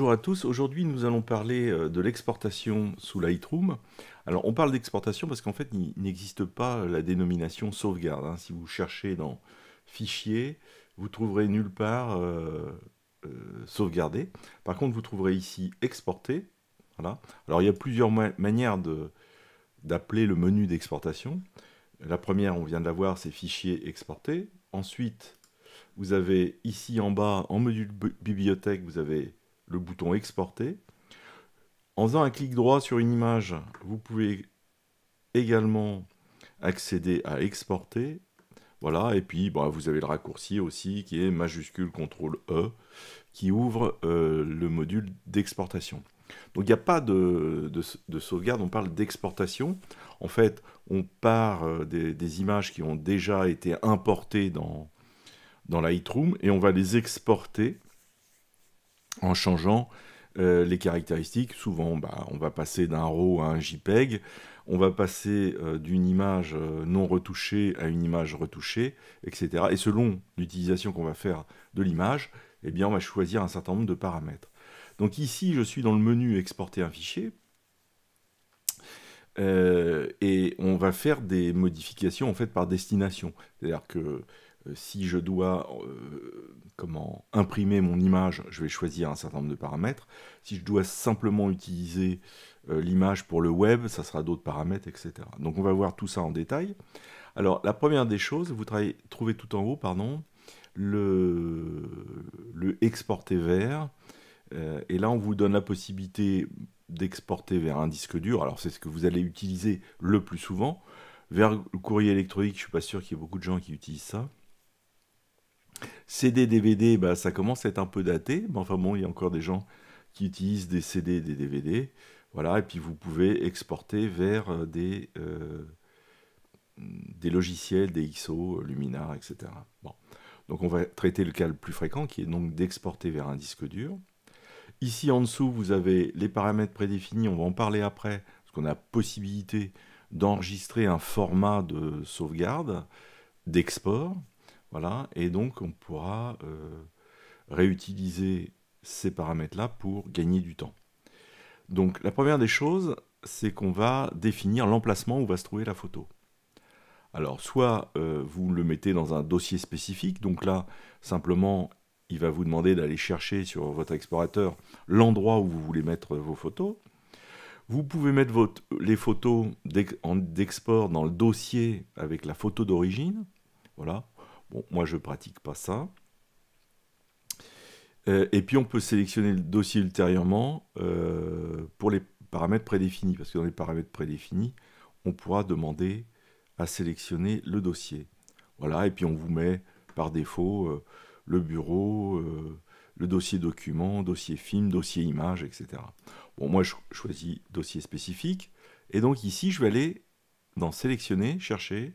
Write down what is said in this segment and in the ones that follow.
Bonjour à tous, aujourd'hui nous allons parler euh, de l'exportation sous Lightroom. Alors on parle d'exportation parce qu'en fait il n'existe pas la dénomination sauvegarde. Hein. Si vous cherchez dans fichiers, vous trouverez nulle part euh, euh, sauvegarder. Par contre vous trouverez ici exporter. Voilà. Alors il y a plusieurs manières d'appeler le menu d'exportation. La première, on vient de la voir, c'est fichier exporter. Ensuite, vous avez ici en bas, en module bibliothèque, vous avez le bouton exporter. En faisant un clic droit sur une image, vous pouvez également accéder à exporter. Voilà, et puis bah, vous avez le raccourci aussi qui est majuscule CTRL E qui ouvre euh, le module d'exportation. Donc il n'y a pas de, sauvegarde, on parle d'exportation. En fait, on part euh, des, des, images qui ont déjà été importées dans, dans Lightroom et on va les exporter en changeant euh, les caractéristiques. Souvent, bah, on va passer d'un RAW à un JPEG, on va passer euh, d'une image euh, non retouchée à une image retouchée, etc. Et selon l'utilisation qu'on va faire de l'image, eh bien, on va choisir un certain nombre de paramètres. Donc ici, je suis dans le menu exporter un fichier. et on va faire des modifications en fait par destination. C'est-à-dire que euh, si je dois euh, comment imprimer mon image, je vais choisir un certain nombre de paramètres. Si je dois simplement utiliser euh, l'image pour le web, ça sera d'autres paramètres, etc. Donc on va voir tout ça en détail. Alors la première des choses, vous trouvez tout en haut, pardon, le, exporter vers. et là, on vous donne la possibilité d'exporter vers un disque dur. Alors c'est ce que vous allez utiliser le plus souvent. Vers le courrier électronique, je ne suis pas sûr qu'il y ait beaucoup de gens qui utilisent ça. CD, DVD, bah, ça commence à être un peu daté, mais enfin bon, il y a encore des gens qui utilisent des CD, des DVD. Voilà, et puis vous pouvez exporter vers euh, euh, des, logiciels, des XO, Luminar, etc. Donc on va traiter le cas le plus fréquent, qui est donc d'exporter vers un disque dur. Ici en dessous, vous avez les paramètres prédéfinis, on va en parler après, parce qu'on a possibilité d'enregistrer un format de sauvegarde, d'export. Voilà, et donc on pourra euh, réutiliser ces paramètres-là pour gagner du temps. Donc la première des choses, c'est qu'on va définir l'emplacement où va se trouver la photo. Alors soit euh, vous le mettez dans un dossier spécifique, donc là simplement il va vous demander d'aller chercher sur votre explorateur l'endroit où vous voulez mettre vos photos. Vous pouvez mettre les photos d'export dans le dossier avec la photo d'origine. Voilà, Bon, moi, je ne pratique pas ça. Euh, et puis, on peut sélectionner le dossier ultérieurement euh, pour les paramètres prédéfinis, parce que dans les paramètres prédéfinis, on pourra demander à sélectionner le dossier. Voilà, et puis on vous met par défaut euh, le bureau, le dossier document, dossier film, dossier image, etc. Bon, moi, je choisis dossier spécifique. Et donc ici, je vais aller dans sélectionner, chercher,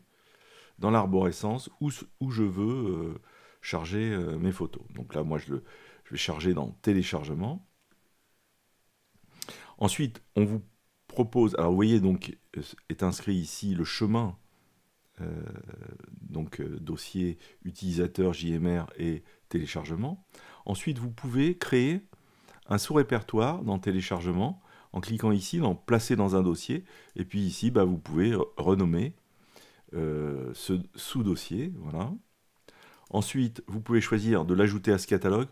dans l'arborescence où, je veux euh, charger euh, mes photos. Donc là, moi, je, le, vais charger dans téléchargement. Ensuite, on vous propose, alors vous voyez donc euh, est inscrit ici le chemin, donc dossier utilisateur JMR et téléchargement. Ensuite, vous pouvez créer un sous-répertoire dans téléchargement en cliquant ici, dans placer dans un dossier, et puis ici, bah, vous pouvez renommer euh, ce sous-dossier. Voilà. Ensuite, vous pouvez choisir de l'ajouter à ce catalogue.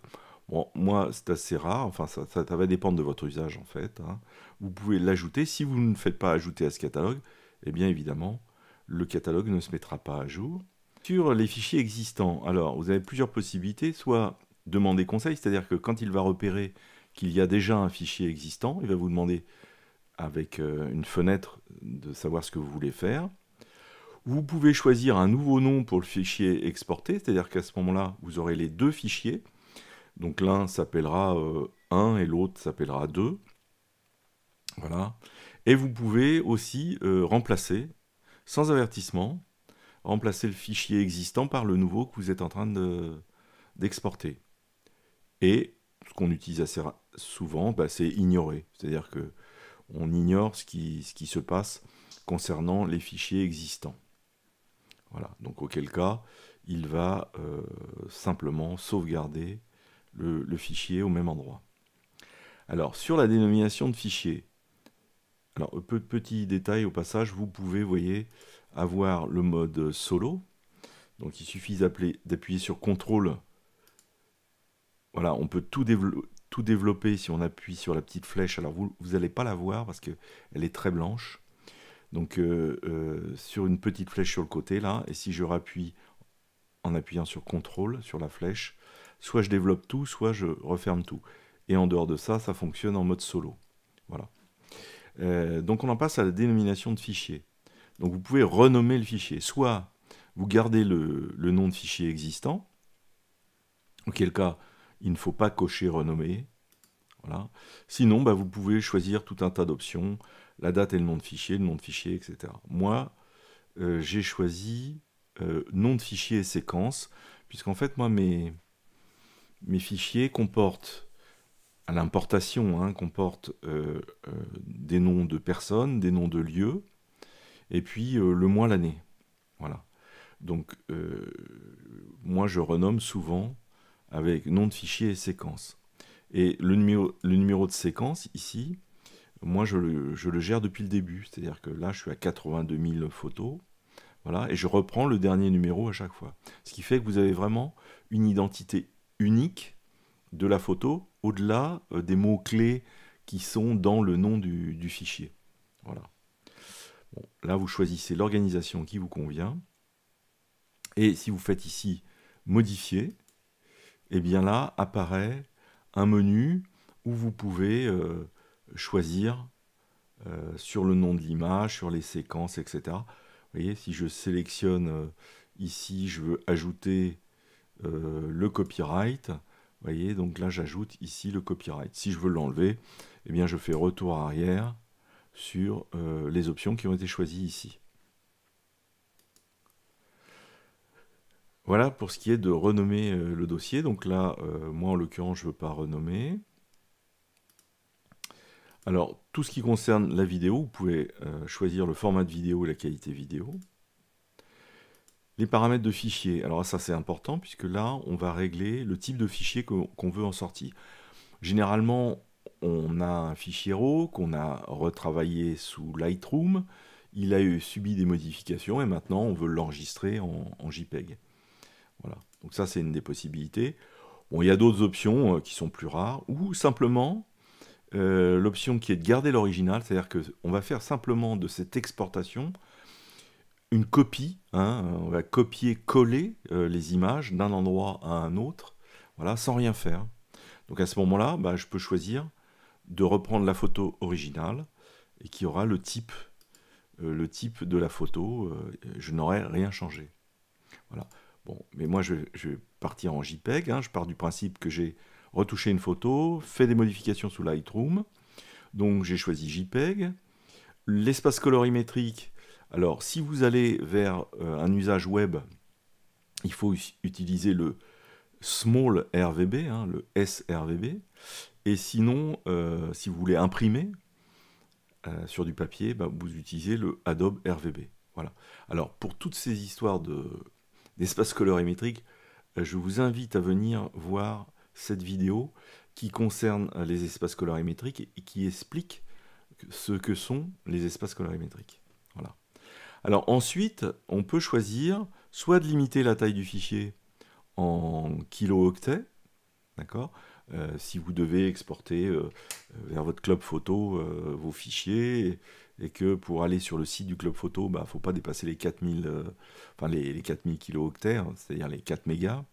Bon, moi, c'est assez rare, enfin, ça, va dépendre de votre usage en fait. Hein. Vous pouvez l'ajouter. Si vous ne faites pas ajouter à ce catalogue, eh bien évidemment, le catalogue ne se mettra pas à jour. Sur les fichiers existants, alors vous avez plusieurs possibilités, soit demander conseil, c'est-à-dire que quand il va repérer qu'il y a déjà un fichier existant, il va vous demander avec euh, une fenêtre de savoir ce que vous voulez faire. Vous pouvez choisir un nouveau nom pour le fichier exporté, c'est-à-dire qu'à ce moment-là, vous aurez les deux fichiers. Donc l'un s'appellera 1 euh, et l'autre s'appellera 2. Voilà. Et vous pouvez aussi euh, remplacer, sans avertissement, remplacer le fichier existant par le nouveau que vous êtes en train d'exporter. et ce qu'on utilise assez souvent, bah, c'est ignorer. C'est-à-dire qu'on ignore ce qui, ce qui se passe concernant les fichiers existants. Voilà. Donc auquel cas, il va euh, simplement sauvegarder le, fichier au même endroit. Alors sur la dénomination de fichier, alors euh, peu, petit détail au passage, vous pouvez, voyez, avoir le mode solo. Donc il suffit d'appuyer sur CTRL. Voilà, on peut tout, développer si on appuie sur la petite flèche. Alors vous n'allez pas la voir parce qu'elle est très blanche. Donc euh, euh, sur une petite flèche sur le côté là, et si je rappuie en appuyant sur CTRL, sur la flèche, soit je développe tout, soit je referme tout. Et en dehors de ça, ça fonctionne en mode solo. Voilà. Euh, donc on en passe à la dénomination de fichier. Donc vous pouvez renommer le fichier. Soit vous gardez le, le nom de fichier existant, auquel cas il ne faut pas cocher renommer, Sinon, bah, vous pouvez choisir tout un tas d'options, la date et le nom de fichier, le nom de fichier, etc. Moi, euh, j'ai choisi euh, nom de fichier et séquence, puisqu'en fait, moi, mes, fichiers comportent, à l'importation, hein, comportent euh, des noms de personnes, des noms de lieux, et puis le mois, l'année. Voilà. Donc, moi, je renomme souvent avec nom de fichier et séquence. Et le numéro, de séquence, ici, moi, je le, gère depuis le début. C'est-à-dire que là, je suis à 82 000 photos. Voilà, et je reprends le dernier numéro à chaque fois. Ce qui fait que vous avez vraiment une identité unique de la photo, au-delà euh, des mots-clés qui sont dans le nom du, fichier. Voilà. là, vous choisissez l'organisation qui vous convient. Et si vous faites ici modifier, et eh bien là apparaît un menu où vous pouvez euh, choisir euh, sur le nom de l'image, sur les séquences, etc. Vous voyez, si je sélectionne euh, ici, je veux ajouter le copyright. voyez, donc là, j'ajoute ici le copyright. Si je veux l'enlever, et eh bien, je fais retour arrière sur les options qui ont été choisies ici. Voilà pour ce qui est de renommer euh, le dossier. Donc là, euh, moi en l'occurrence, je ne veux pas renommer. Alors, tout ce qui concerne la vidéo, vous pouvez euh, choisir le format de vidéo et la qualité vidéo. Les paramètres de fichier. Alors ça, c'est important, puisque là, on va régler le type de fichier qu'on veut en sortie. Généralement, on a un fichier RAW qu'on a retravaillé sous Lightroom. Il a subi des modifications et maintenant, on veut l'enregistrer en JPEG. Donc ça, c'est une des possibilités. il y a d'autres options euh, qui sont plus rares, ou simplement euh, l'option qui est de garder l'original, c'est-à-dire qu'on va faire simplement de cette exportation une copie, hein, on va copier-coller euh, les images d'un endroit à un autre, voilà, sans rien faire. Donc à ce moment-là, bah, je peux choisir de reprendre la photo originale et qui aura le type, le type de la photo, je n'aurai rien changé. Voilà. Bon, mais moi, je, vais partir en JPEG. Hein. Je pars du principe que j'ai retouché une photo, fait des modifications sous Lightroom. Donc, j'ai choisi JPEG. L'espace colorimétrique. Alors, si vous allez vers euh, un usage web, il faut utiliser le small RVB, hein, le SRVB. Et sinon, euh, si vous voulez imprimer euh, sur du papier, bah, vous utilisez le Adobe RVB. Voilà. Alors, pour toutes ces histoires de d'espace colorimétrique, euh, je vous invite à venir voir cette vidéo qui concerne euh, les espaces colorimétriques et qui explique ce que sont les espaces colorimétriques. Voilà. Alors ensuite, on peut choisir soit de limiter la taille du fichier en kilo-octets, d'accord euh, Si vous devez exporter vers votre club photo vos fichiers, et que pour aller sur le site du club photo, il bah, ne faut pas dépasser les 4000, euh, enfin les, 4000 kilooctets, hein, c'est-à-dire les 4 mégas.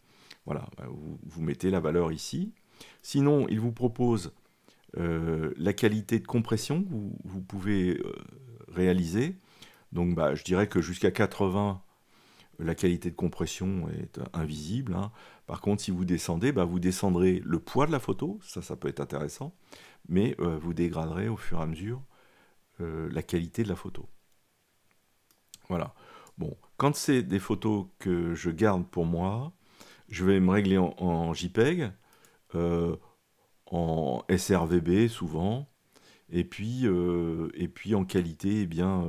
Voilà, bah, vous, mettez la valeur ici. Sinon, il vous propose euh, la qualité de compression que vous, pouvez euh, réaliser. Donc bah, je dirais que jusqu'à 80, la qualité de compression est invisible. Hein. Par contre, si vous descendez, bah, vous descendrez le poids de la photo, ça, ça peut être intéressant, mais vous dégraderez au fur et à mesure euh, la qualité de la photo. Voilà. Bon, quand c'est des photos que je garde pour moi, je vais me régler en, JPEG, euh, en SRVB souvent, et puis, euh, et puis en qualité, eh bien,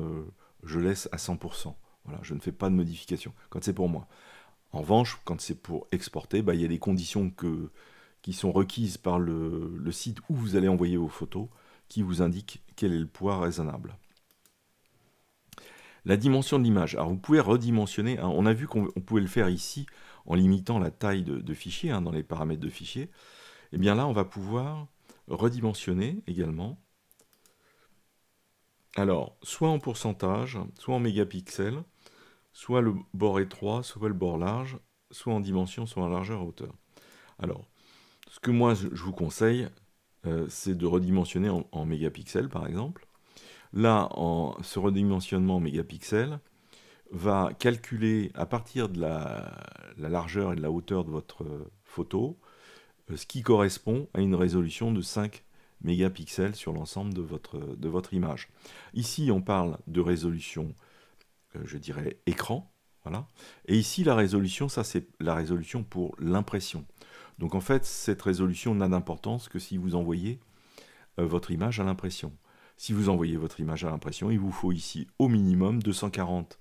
je laisse à 100%. Voilà, je ne fais pas de modification quand c'est pour moi. En revanche, quand c'est pour exporter, bah, il y a des conditions qui sont requises par le site où vous allez envoyer vos photos qui vous indique quel est le poids raisonnable. La dimension de l'image. Alors vous pouvez redimensionner. Hein, on a vu qu'on pouvait le faire ici en limitant la taille de, fichier hein, dans les paramètres de fichier. Et eh bien là, on va pouvoir redimensionner également. Alors, soit en pourcentage, soit en mégapixels, soit le bord étroit, soit le bord large, soit en dimension, soit en largeur hauteur. Alors, ce que moi je vous conseille, euh, c'est de redimensionner en, mégapixels, par exemple. Là, ce redimensionnement en mégapixels va calculer à partir de la, largeur et de la hauteur de votre photo euh, ce qui correspond à une résolution de 5 mégapixels sur l'ensemble de votre, image. Ici, on parle de résolution, euh, je dirais, écran. Et ici, la résolution, ça c'est la résolution pour l'impression. Donc en fait, cette résolution n'a d'importance que si vous envoyez euh, votre image à l'impression. Si vous envoyez votre image à l'impression, il vous faut ici au minimum 240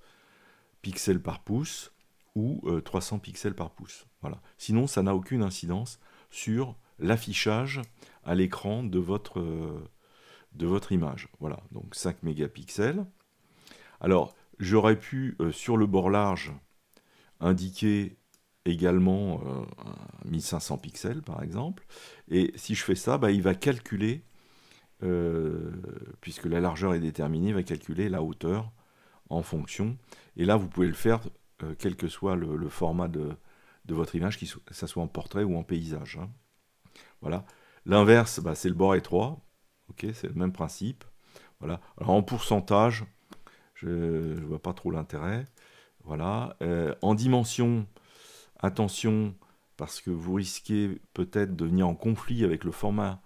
pixels par pouce ou 300 euh, pixels par pouce. Voilà. Sinon, ça n'a aucune incidence sur l'affichage à l'écran de votre, euh, de votre image. Voilà, donc 5 mégapixels. Alors, j'aurais pu, sur le bord large, indiquer également 1500 euh, pixels par exemple. Et si je fais ça, bah, il va calculer, euh, puisque la largeur est déterminée, il va calculer la hauteur en fonction. Et là, vous pouvez le faire euh, quel que soit le, format de, de, votre image, que ce soit en portrait ou en paysage. Hein. Voilà. L'inverse, bah, c'est le bord étroit. Ok, c'est le même principe. Voilà. en pourcentage, je ne vois pas trop l'intérêt. Voilà. en dimension, Attention, parce que vous risquez peut-être de venir en conflit avec le format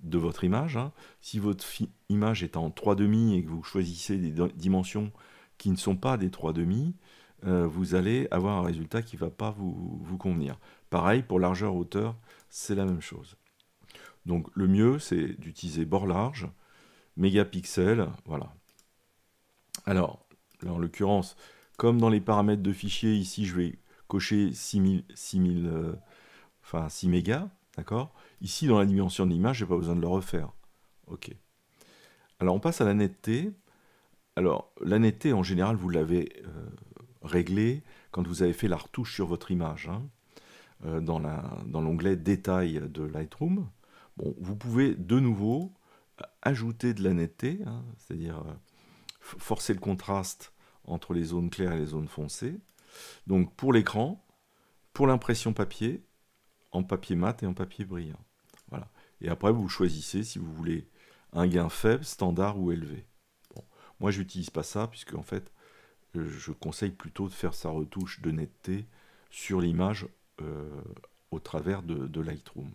de votre image. Hein. Si votre image est en 3,5 et que vous choisissez des dimensions qui ne sont pas des 3,5, euh, vous allez avoir un résultat qui ne va pas vous, vous, convenir. Pareil, pour largeur-hauteur, c'est la même chose. Donc le mieux, c'est d'utiliser bord large, mégapixels, voilà. Alors, en l'occurrence, comme dans les paramètres de fichier, ici, je vais cocher 6000, euh, enfin 6 mégas, d'accord Ici, dans la dimension de l'image, n'ai pas besoin de le refaire. OK. Alors, on passe à la netteté. Alors, la netteté, en général, vous l'avez réglé euh, réglée quand vous avez fait la retouche sur votre image, hein, euh, dans l'onglet Détails de Lightroom. Bon, vous pouvez de nouveau ajouter de la netteté, hein, c'est-à-dire forcer le contraste entre les zones claires et les zones foncées. Donc pour l'écran, pour l'impression papier, en papier mat et en papier brillant. Voilà. Et après, vous choisissez si vous voulez un gain faible, standard ou élevé. Moi, je n'utilise pas ça, puisque en fait, euh, je conseille plutôt de faire sa retouche de netteté sur l'image euh, au travers de, Lightroom.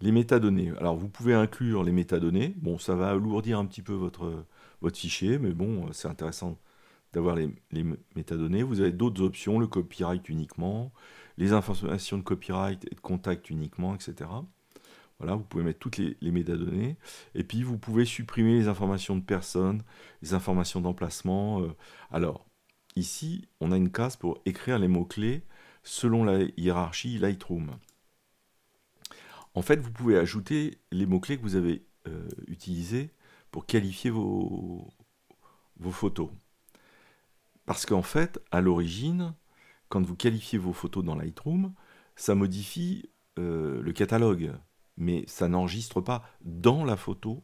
Les métadonnées. Alors vous pouvez inclure les métadonnées. Bon, ça va alourdir un petit peu votre, votre fichier, mais bon, euh, c'est intéressant d'avoir les, métadonnées. Vous avez d'autres options, le copyright uniquement, les informations de copyright et de contact uniquement, etc. Voilà, vous pouvez mettre toutes les, métadonnées. Et puis, vous pouvez supprimer les informations de personnes, les informations d'emplacement. Euh. Alors, ici, on a une case pour écrire les mots-clés selon la hiérarchie Lightroom. En fait, vous pouvez ajouter les mots-clés que vous avez euh, utilisés pour qualifier vos photos. Parce qu'en fait, à l'origine, quand vous qualifiez vos photos dans Lightroom, ça modifie euh, le catalogue, mais ça n'enregistre pas dans la photo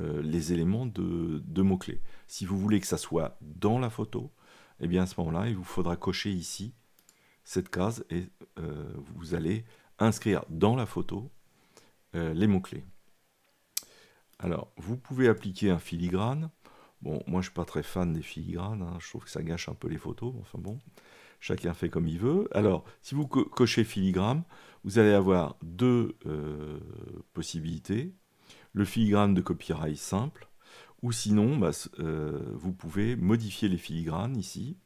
euh, les éléments de, mots-clés. Si vous voulez que ça soit dans la photo, eh bien à ce moment-là, il vous faudra cocher ici cette case et euh, vous allez inscrire dans la photo les mots-clés. Alors, vous pouvez appliquer un filigrane Bon, moi je suis pas très fan des filigranes, hein. je trouve que ça gâche un peu les photos, enfin bon, chacun fait comme il veut. Alors, si vous cochez filigrane, vous allez avoir deux euh, possibilités. Le filigrane de copyright simple, ou sinon, bah, euh, vous pouvez modifier les filigranes ici.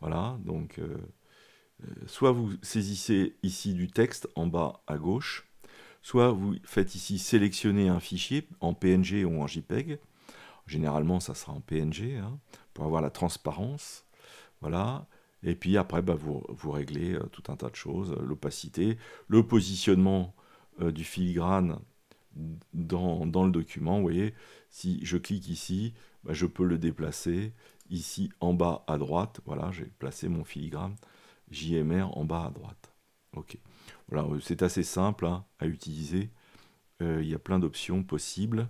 Voilà, donc euh, soit vous saisissez ici du texte en bas à gauche, soit vous faites ici sélectionner un fichier en PNG ou en JPEG, Généralement, ça sera en PNG hein, pour avoir la transparence. Voilà. Et puis après, bah, vous, réglez euh, tout un tas de choses, euh, l'opacité, le positionnement euh, du filigrane dans, le document. Vous voyez, si je clique ici, bah, je peux le déplacer ici en bas à droite. Voilà, j'ai placé mon filigrane JMR en bas à droite. OK. Voilà, c'est assez simple hein, à utiliser. Il y a plein d'options possibles.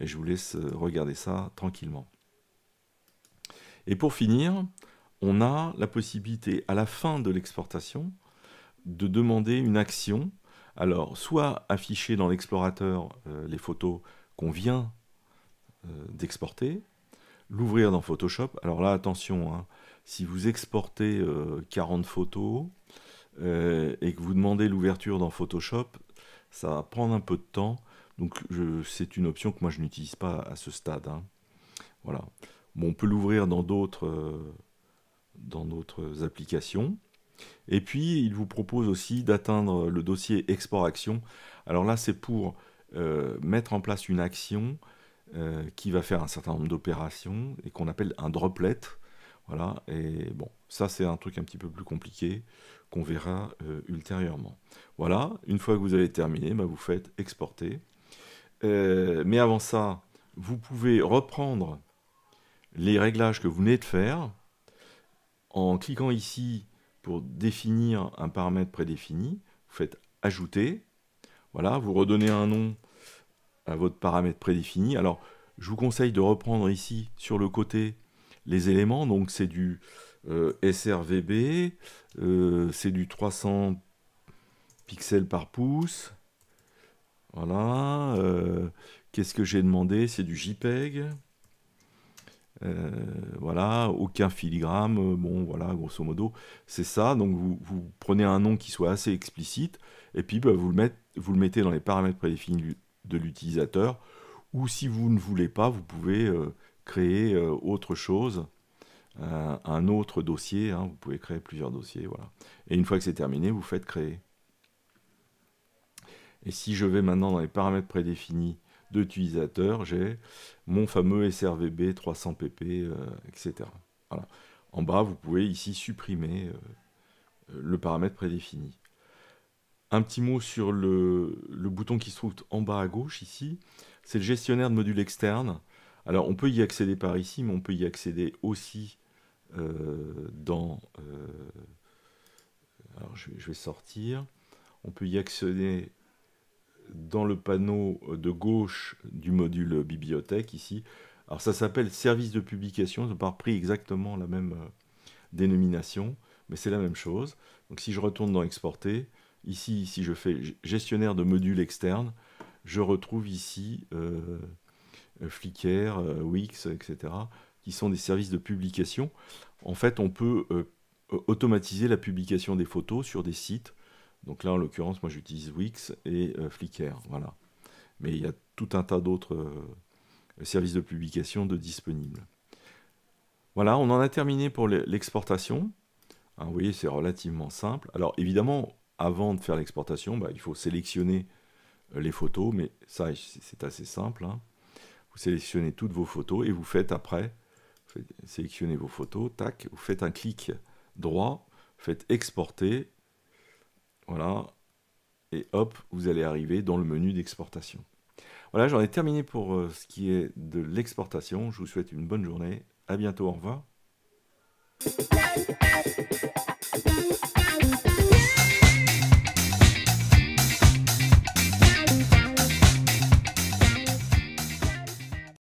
Et je vous laisse euh, regarder ça tranquillement. Et pour finir, on a la possibilité à la fin de l'exportation de demander une action. Alors, soit afficher dans l'explorateur euh, les photos qu'on vient euh, d'exporter, l'ouvrir dans Photoshop. Alors là, attention, hein, si vous exportez 40 photos et que vous demandez l'ouverture dans Photoshop, ça va prendre un peu de temps donc c'est une option que moi je n'utilise pas à ce stade. Hein. Voilà. on peut l'ouvrir dans d'autres euh, dans d'autres applications. Et puis il vous propose aussi d'atteindre le dossier export action. Alors là c'est pour euh, mettre en place une action euh, qui va faire un certain nombre d'opérations et qu'on appelle un droplet. Voilà, et bon, ça c'est un truc un petit peu plus compliqué qu'on verra ultérieurement. Voilà, une fois que vous avez terminé, bah, vous faites exporter. Euh, mais avant ça, vous pouvez reprendre les réglages que vous venez de faire en cliquant ici pour définir un paramètre prédéfini. Vous faites ajouter. Voilà, vous redonnez un nom à votre paramètre prédéfini. Alors, je vous conseille de reprendre ici sur le côté les éléments. Donc, c'est du euh, SRVB, euh, c'est du 300 pixels par pouce, voilà. Euh, qu'est-ce que j'ai demandé C'est du JPEG. Euh, voilà, aucun filigrame, euh, bon voilà, grosso modo, c'est ça. Donc vous, prenez un nom qui soit assez explicite, et puis bah, vous, le vous, le mettez dans les paramètres prédéfinis de l'utilisateur, ou si vous ne voulez pas, vous pouvez créer autre chose, un autre dossier, hein. vous pouvez créer plusieurs dossiers, voilà. Et une fois que c'est terminé, vous faites créer. Et si je vais maintenant dans les paramètres prédéfinis d'utilisateur, j'ai mon fameux SRVB 300pp, etc. Voilà. En bas, vous pouvez ici supprimer euh, euh, le paramètre prédéfini. Un petit mot sur le, bouton qui se trouve en bas à gauche ici. C'est le gestionnaire de modules externes. Alors on peut y accéder par ici, mais on peut y accéder aussi euh, dans... alors je, je, vais sortir. On peut y accéder dans le panneau de gauche du module bibliothèque ici. Alors ça s'appelle service de publication, ils n'ont pas repris exactement la même euh, dénomination, mais c'est la même chose. Donc si je retourne dans exporter, ici si je fais gestionnaire de modules externes, je retrouve ici euh, Flickr, euh, Wix, etc., qui sont des services de publication. En fait, on peut automatiser la publication des photos sur des sites donc là, en l'occurrence, moi j'utilise Wix et euh, Flickr, voilà. Mais il y a tout un tas d'autres euh, services de publication de disponibles. Voilà, on en a terminé pour l'exportation. Hein, vous voyez, c'est relativement simple. Alors évidemment, avant de faire l'exportation, bah, il faut sélectionner euh, les photos, mais ça, c'est assez simple. Hein. Vous sélectionnez toutes vos photos et vous faites après, vous sélectionnez vos photos, tac, vous faites un clic droit, faites exporter voilà. Et hop, vous allez arriver dans le menu d'exportation. Voilà, j'en ai terminé pour euh, ce qui est de l'exportation. Je vous souhaite une bonne journée. A bientôt, au revoir.